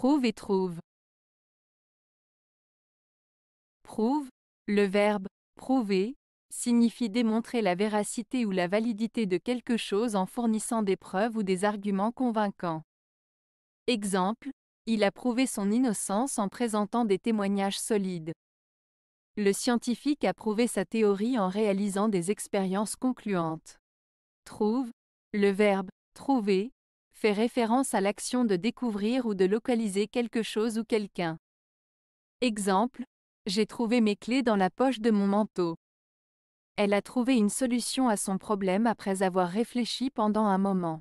Prouve et trouve. Prouve, le verbe prouver, signifie démontrer la véracité ou la validité de quelque chose en fournissant des preuves ou des arguments convaincants. Exemple, il a prouvé son innocence en présentant des témoignages solides. Le scientifique a prouvé sa théorie en réalisant des expériences concluantes. Trouve, le verbe trouver, fait référence à l'action de découvrir ou de localiser quelque chose ou quelqu'un. Exemple, j'ai trouvé mes clés dans la poche de mon manteau. Elle a trouvé une solution à son problème après avoir réfléchi pendant un moment.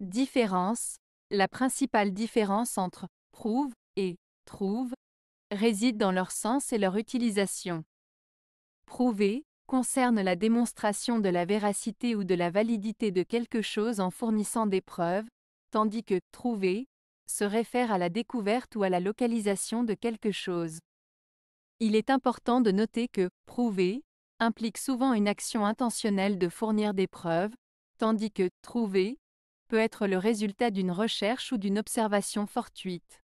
Différence. La principale différence entre prouve et trouve réside dans leur sens et leur utilisation. Prouver concerne la démonstration de la véracité ou de la validité de quelque chose en fournissant des preuves, tandis que trouver se réfère à la découverte ou à la localisation de quelque chose. Il est important de noter que prouver implique souvent une action intentionnelle de fournir des preuves, tandis que trouver peut être le résultat d'une recherche ou d'une observation fortuite.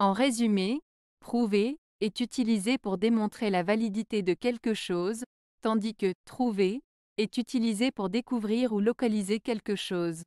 En résumé, prouver est utilisé pour démontrer la validité de quelque chose, tandis que trouver est utilisé pour découvrir ou localiser quelque chose.